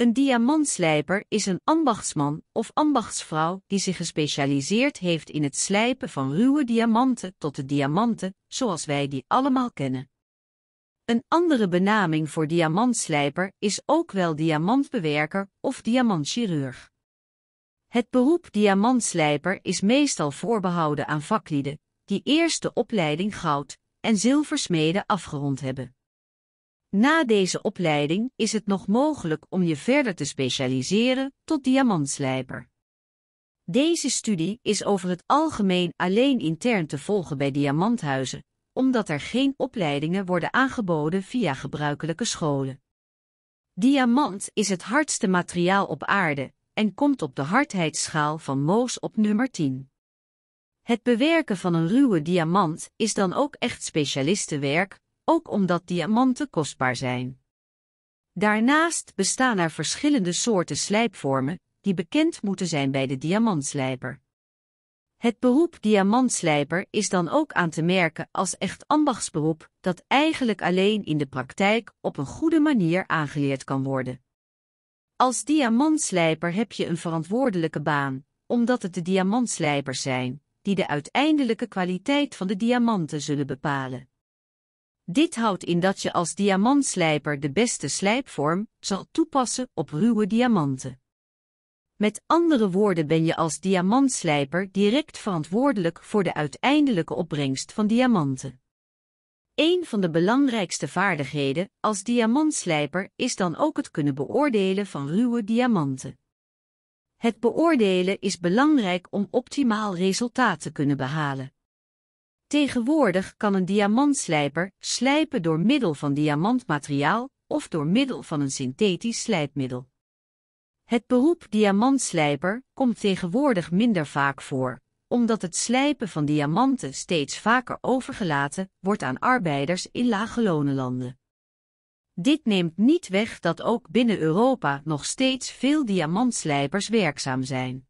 Een diamantslijper is een ambachtsman of ambachtsvrouw die zich gespecialiseerd heeft in het slijpen van ruwe diamanten tot de diamanten zoals wij die allemaal kennen. Een andere benaming voor diamantslijper is ook wel diamantbewerker of diamantchirurg. Het beroep diamantslijper is meestal voorbehouden aan vaklieden die eerst de opleiding goud- en zilversmeden afgerond hebben. Na deze opleiding is het nog mogelijk om je verder te specialiseren tot diamantslijper. Deze studie is over het algemeen alleen intern te volgen bij diamanthuizen, omdat er geen opleidingen worden aangeboden via gebruikelijke scholen. Diamant is het hardste materiaal op aarde en komt op de hardheidsschaal van Moos op nummer 10. Het bewerken van een ruwe diamant is dan ook echt specialistenwerk, ook omdat diamanten kostbaar zijn. Daarnaast bestaan er verschillende soorten slijpvormen, die bekend moeten zijn bij de diamantslijper. Het beroep diamantslijper is dan ook aan te merken als echt ambachtsberoep dat eigenlijk alleen in de praktijk op een goede manier aangeleerd kan worden. Als diamantslijper heb je een verantwoordelijke baan, omdat het de diamantslijpers zijn die de uiteindelijke kwaliteit van de diamanten zullen bepalen. Dit houdt in dat je als diamantslijper de beste slijpvorm zal toepassen op ruwe diamanten. Met andere woorden ben je als diamantslijper direct verantwoordelijk voor de uiteindelijke opbrengst van diamanten. Een van de belangrijkste vaardigheden als diamantslijper is dan ook het kunnen beoordelen van ruwe diamanten. Het beoordelen is belangrijk om optimaal resultaat te kunnen behalen. Tegenwoordig kan een diamantslijper slijpen door middel van diamantmateriaal of door middel van een synthetisch slijpmiddel. Het beroep diamantslijper komt tegenwoordig minder vaak voor, omdat het slijpen van diamanten steeds vaker overgelaten wordt aan arbeiders in landen. Dit neemt niet weg dat ook binnen Europa nog steeds veel diamantslijpers werkzaam zijn.